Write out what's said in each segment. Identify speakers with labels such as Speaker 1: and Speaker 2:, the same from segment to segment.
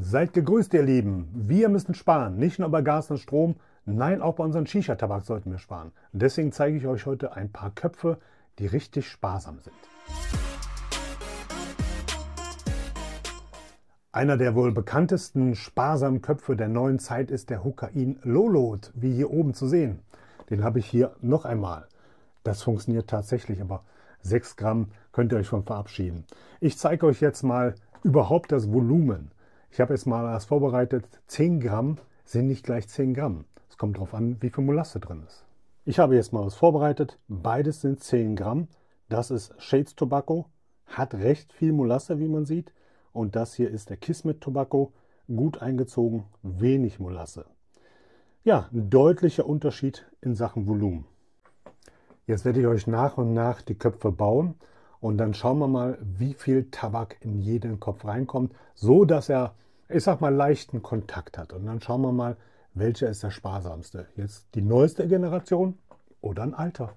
Speaker 1: Seid gegrüßt, ihr Lieben. Wir müssen sparen, nicht nur bei Gas und Strom, nein, auch bei unserem Shisha-Tabak sollten wir sparen. Deswegen zeige ich euch heute ein paar Köpfe, die richtig sparsam sind. Einer der wohl bekanntesten sparsamen Köpfe der neuen Zeit ist der Hukain Lolot, wie hier oben zu sehen. Den habe ich hier noch einmal. Das funktioniert tatsächlich, aber 6 Gramm könnt ihr euch schon verabschieden. Ich zeige euch jetzt mal überhaupt das Volumen. Ich habe jetzt mal alles vorbereitet. 10 Gramm sind nicht gleich 10 Gramm. Es kommt darauf an, wie viel Molasse drin ist. Ich habe jetzt mal was vorbereitet. Beides sind 10 Gramm. Das ist Shades Tobacco. Hat recht viel Molasse, wie man sieht. Und das hier ist der Kismet Tobacco. Gut eingezogen, wenig Molasse. Ja, ein deutlicher Unterschied in Sachen Volumen. Jetzt werde ich euch nach und nach die Köpfe bauen und dann schauen wir mal, wie viel Tabak in jeden Kopf reinkommt, so dass er, ich sag mal, leichten Kontakt hat. Und dann schauen wir mal, welcher ist der sparsamste. Jetzt die neueste Generation oder ein alter.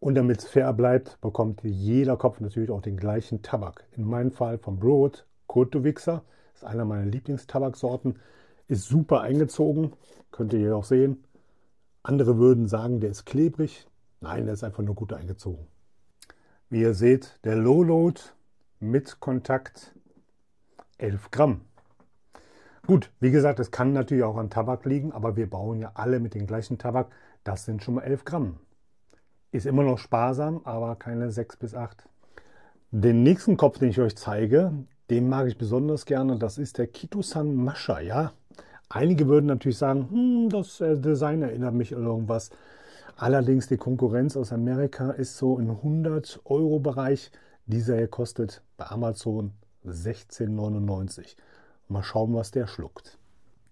Speaker 1: Und damit es fair bleibt, bekommt jeder Kopf natürlich auch den gleichen Tabak. In meinem Fall vom Broad Wichser, Ist einer meiner Lieblingstabaksorten. Ist super eingezogen. Könnt ihr hier auch sehen. Andere würden sagen, der ist klebrig. Nein, der ist einfach nur gut eingezogen. Wie ihr seht, der Low Load mit Kontakt 11 Gramm. Gut, wie gesagt, es kann natürlich auch an Tabak liegen, aber wir bauen ja alle mit dem gleichen Tabak. Das sind schon mal 11 Gramm. Ist immer noch sparsam, aber keine 6 bis 8. Den nächsten Kopf, den ich euch zeige, den mag ich besonders gerne. Das ist der Kitosan Masha. ja. Einige würden natürlich sagen, hm, das äh, Design erinnert mich an irgendwas. Allerdings die Konkurrenz aus Amerika ist so im 100-Euro-Bereich. Dieser hier kostet bei Amazon 16,99. Mal schauen, was der schluckt.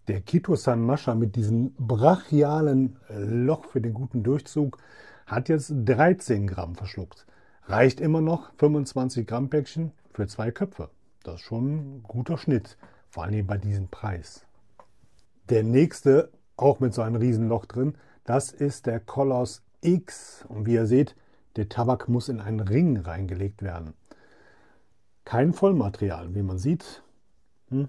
Speaker 1: Der Kito San Masha mit diesem brachialen Loch für den guten Durchzug hat jetzt 13 Gramm verschluckt. Reicht immer noch 25 Gramm Päckchen für zwei Köpfe. Das ist schon ein guter Schnitt, vor allem bei diesem Preis. Der nächste, auch mit so einem Riesenloch drin, das ist der Koloss X. Und wie ihr seht, der Tabak muss in einen Ring reingelegt werden. Kein Vollmaterial, wie man sieht. Hm.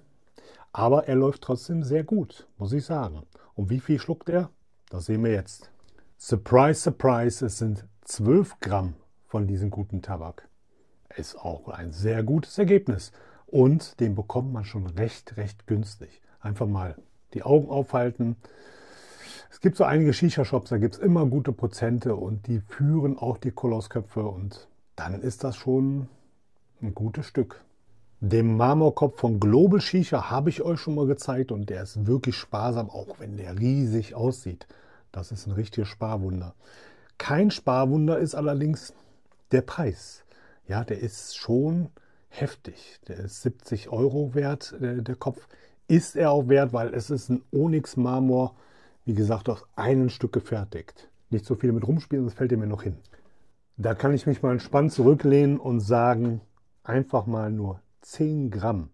Speaker 1: Aber er läuft trotzdem sehr gut, muss ich sagen. Und wie viel schluckt er? Das sehen wir jetzt. Surprise, surprise, es sind 12 Gramm von diesem guten Tabak. Ist auch ein sehr gutes Ergebnis. Und den bekommt man schon recht, recht günstig. Einfach mal die Augen aufhalten. Es gibt so einige Shisha-Shops, da gibt es immer gute Prozente und die führen auch die Kolossköpfe und dann ist das schon ein gutes Stück. Den Marmorkopf von Global Shisha habe ich euch schon mal gezeigt und der ist wirklich sparsam, auch wenn der riesig aussieht. Das ist ein richtiges Sparwunder. Kein Sparwunder ist allerdings der Preis. Ja, der ist schon heftig. Der ist 70 Euro wert, äh, der Kopf. Ist er auch wert, weil es ist ein Onyx-Marmor-Kopf wie gesagt, aus einem Stück gefertigt. Nicht so viel mit rumspielen, sonst fällt ihr mir noch hin. Da kann ich mich mal entspannt zurücklehnen und sagen, einfach mal nur 10 Gramm.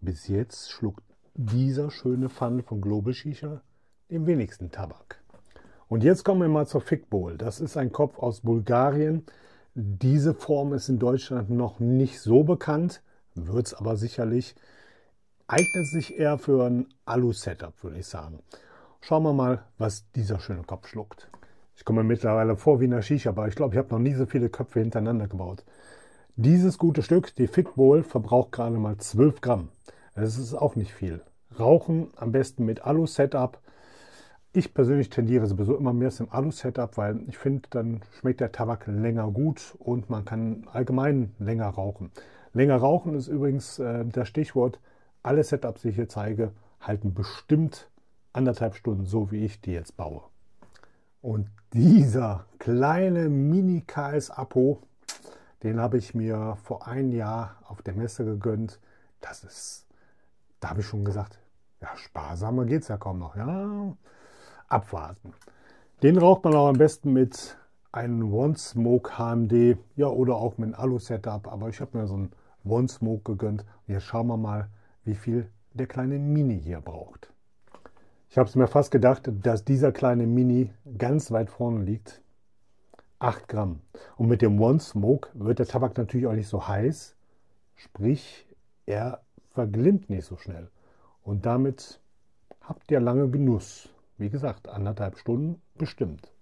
Speaker 1: Bis jetzt schluckt dieser schöne Pfann von Global Shisha den wenigsten Tabak. Und jetzt kommen wir mal zur Fickbowl. Das ist ein Kopf aus Bulgarien. Diese Form ist in Deutschland noch nicht so bekannt, wird es aber sicherlich. Eignet sich eher für ein Alu-Setup, würde ich sagen. Schauen wir mal, was dieser schöne Kopf schluckt. Ich komme mittlerweile vor wie in der Shisha, aber ich glaube, ich habe noch nie so viele Köpfe hintereinander gebaut. Dieses gute Stück, die Fick Bowl, verbraucht gerade mal 12 Gramm. Das ist auch nicht viel. Rauchen am besten mit Alu-Setup. Ich persönlich tendiere sowieso immer mehr zum Alu-Setup, weil ich finde, dann schmeckt der Tabak länger gut und man kann allgemein länger rauchen. Länger rauchen ist übrigens äh, das Stichwort. Alle Setups, die ich hier zeige, halten bestimmt anderthalb Stunden, so wie ich die jetzt baue. Und dieser kleine Mini-KS-Apo, den habe ich mir vor ein Jahr auf der Messe gegönnt. Das ist, da habe ich schon gesagt, ja, sparsamer geht es ja kaum noch. Ja, abwarten. Den raucht man auch am besten mit einem One-Smoke HMD, ja, oder auch mit einem Alu-Setup. Aber ich habe mir so einen One-Smoke gegönnt. Jetzt schauen wir mal, wie viel der kleine Mini hier braucht. Ich habe es mir fast gedacht, dass dieser kleine Mini ganz weit vorne liegt. 8 Gramm. Und mit dem One Smoke wird der Tabak natürlich auch nicht so heiß. Sprich, er verglimmt nicht so schnell. Und damit habt ihr lange Genuss. Wie gesagt, anderthalb Stunden bestimmt.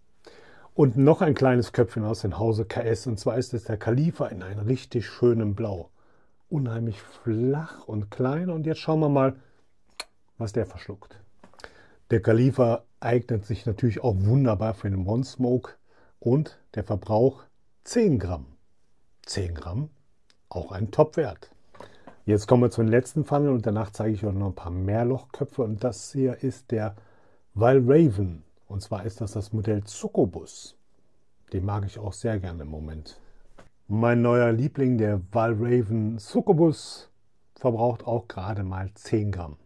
Speaker 1: Und noch ein kleines Köpfchen aus dem Hause KS. Und zwar ist es der Khalifa in einem richtig schönen Blau. Unheimlich flach und klein. Und jetzt schauen wir mal, was der verschluckt. Der Kalifa eignet sich natürlich auch wunderbar für den One Smoke und der Verbrauch 10 Gramm. 10 Gramm, auch ein Top-Wert. Jetzt kommen wir zum letzten Funnel und danach zeige ich euch noch ein paar mehr Lochköpfe. Und das hier ist der Valraven. Und zwar ist das das Modell Zuckobus. Den mag ich auch sehr gerne im Moment. Mein neuer Liebling, der Valraven Zuckobus, verbraucht auch gerade mal 10 Gramm.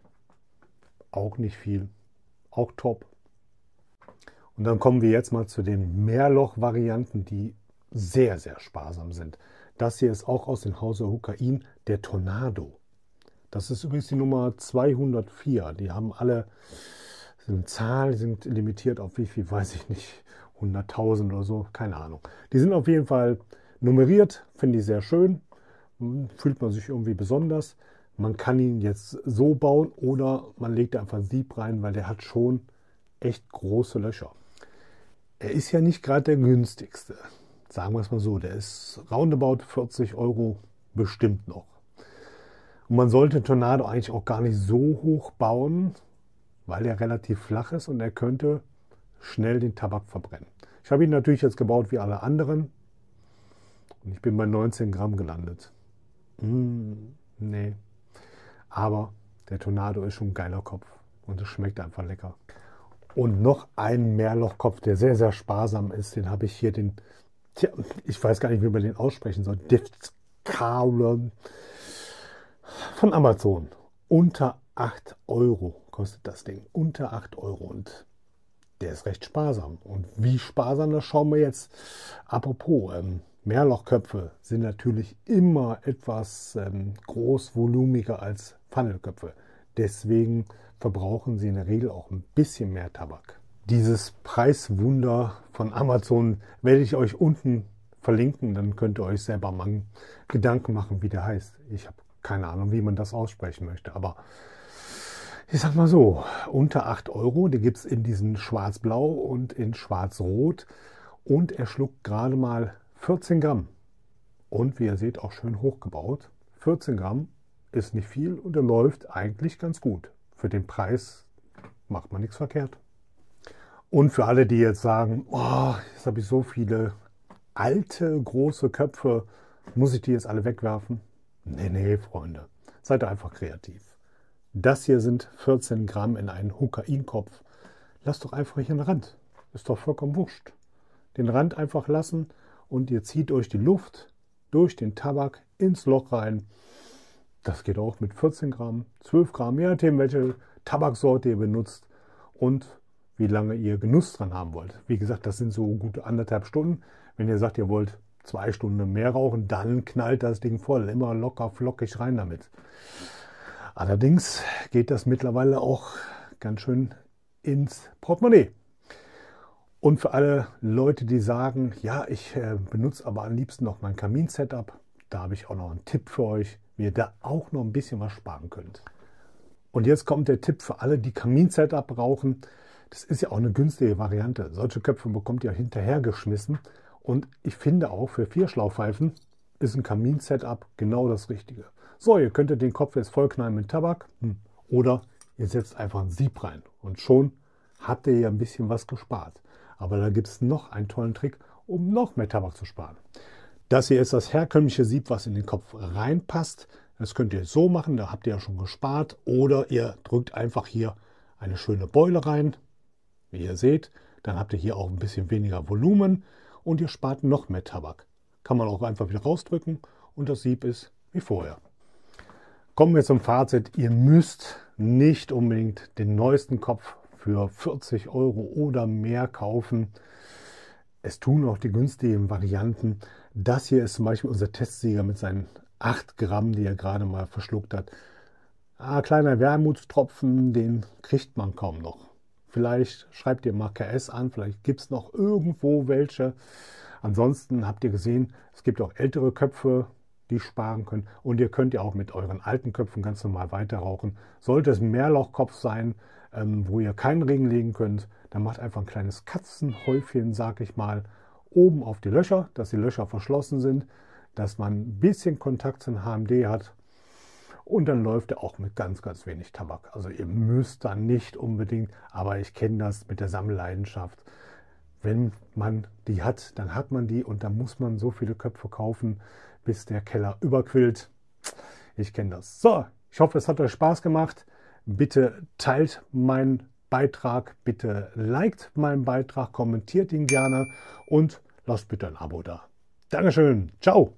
Speaker 1: Auch nicht viel auch top. Und dann kommen wir jetzt mal zu den Mehrloch-Varianten, die sehr, sehr sparsam sind. Das hier ist auch aus dem Hause Hukain, der Tornado. Das ist übrigens die Nummer 204. Die haben alle, sind Zahl, sind limitiert auf wie viel, weiß ich nicht, 100.000 oder so, keine Ahnung. Die sind auf jeden Fall nummeriert, finde ich sehr schön, hm, fühlt man sich irgendwie besonders man kann ihn jetzt so bauen oder man legt einfach ein Sieb rein, weil der hat schon echt große Löcher. Er ist ja nicht gerade der günstigste. Sagen wir es mal so, der ist roundabout 40 Euro bestimmt noch. Und man sollte Tornado eigentlich auch gar nicht so hoch bauen, weil er relativ flach ist und er könnte schnell den Tabak verbrennen. Ich habe ihn natürlich jetzt gebaut wie alle anderen und ich bin bei 19 Gramm gelandet. Mmh, nee. Aber der Tornado ist schon ein geiler Kopf und es schmeckt einfach lecker. Und noch ein Mehrlochkopf, der sehr, sehr sparsam ist. Den habe ich hier den, tja, ich weiß gar nicht, wie man den aussprechen soll. Diftkaulon von Amazon. Unter 8 Euro kostet das Ding. Unter 8 Euro. Und der ist recht sparsam. Und wie sparsam, das schauen wir jetzt. Apropos, ähm, Mehrlochköpfe sind natürlich immer etwas ähm, großvolumiger als Funnelköpfe. Deswegen verbrauchen sie in der Regel auch ein bisschen mehr Tabak. Dieses Preiswunder von Amazon werde ich euch unten verlinken, dann könnt ihr euch selber mal Gedanken machen, wie der heißt. Ich habe keine Ahnung, wie man das aussprechen möchte, aber ich sag mal so, unter 8 Euro, die gibt es in diesen schwarz-blau und in schwarz-rot und er schluckt gerade mal 14 Gramm. Und wie ihr seht, auch schön hochgebaut. 14 Gramm ist nicht viel und er läuft eigentlich ganz gut. Für den Preis macht man nichts verkehrt. Und für alle, die jetzt sagen, oh, jetzt habe ich so viele alte, große Köpfe, muss ich die jetzt alle wegwerfen? Nee, nee, Freunde, seid einfach kreativ. Das hier sind 14 Gramm in einen Hukain-Kopf. Lasst doch einfach hier einen Rand. Ist doch vollkommen wurscht. Den Rand einfach lassen, und ihr zieht euch die Luft durch den Tabak ins Loch rein. Das geht auch mit 14 Gramm, 12 Gramm, je nachdem, welche Tabaksorte ihr benutzt und wie lange ihr Genuss dran haben wollt. Wie gesagt, das sind so gut anderthalb Stunden. Wenn ihr sagt, ihr wollt zwei Stunden mehr rauchen, dann knallt das Ding voll, immer locker, flockig rein damit. Allerdings geht das mittlerweile auch ganz schön ins Portemonnaie. Und für alle Leute, die sagen, ja, ich äh, benutze aber am liebsten noch mein Kamin-Setup, da habe ich auch noch einen Tipp für euch, wie ihr da auch noch ein bisschen was sparen könnt. Und jetzt kommt der Tipp für alle, die Kamin-Setup brauchen. Das ist ja auch eine günstige Variante. Solche Köpfe bekommt ihr hinterhergeschmissen. Und ich finde auch für vier Schlauchpfeifen ist ein Kamin-Setup genau das Richtige. So, ihr könntet den Kopf jetzt vollknallen mit Tabak hm, oder ihr setzt einfach ein Sieb rein und schon habt ihr ja ein bisschen was gespart. Aber da gibt es noch einen tollen Trick, um noch mehr Tabak zu sparen. Das hier ist das herkömmliche Sieb, was in den Kopf reinpasst. Das könnt ihr so machen, da habt ihr ja schon gespart. Oder ihr drückt einfach hier eine schöne Beule rein, wie ihr seht. Dann habt ihr hier auch ein bisschen weniger Volumen und ihr spart noch mehr Tabak. Kann man auch einfach wieder rausdrücken und das Sieb ist wie vorher. Kommen wir zum Fazit. Ihr müsst nicht unbedingt den neuesten Kopf für 40 Euro oder mehr kaufen. Es tun auch die günstigen Varianten. Das hier ist zum Beispiel unser Testsieger mit seinen 8 Gramm, die er gerade mal verschluckt hat. Ah, kleiner Wermutstropfen, den kriegt man kaum noch. Vielleicht schreibt ihr mal KS an, vielleicht gibt es noch irgendwo welche. Ansonsten habt ihr gesehen, es gibt auch ältere Köpfe die sparen können. Und ihr könnt ja auch mit euren alten Köpfen ganz normal weiter rauchen. Sollte es ein Mehrlochkopf sein, ähm, wo ihr keinen Ring legen könnt, dann macht einfach ein kleines Katzenhäufchen, sag ich mal, oben auf die Löcher, dass die Löcher verschlossen sind, dass man ein bisschen Kontakt zum HMD hat. Und dann läuft er auch mit ganz, ganz wenig Tabak. Also ihr müsst da nicht unbedingt, aber ich kenne das mit der Sammelleidenschaft wenn man die hat, dann hat man die und dann muss man so viele Köpfe kaufen, bis der Keller überquillt. Ich kenne das. So, ich hoffe, es hat euch Spaß gemacht. Bitte teilt meinen Beitrag, bitte liked meinen Beitrag, kommentiert ihn gerne und lasst bitte ein Abo da. Dankeschön. Ciao.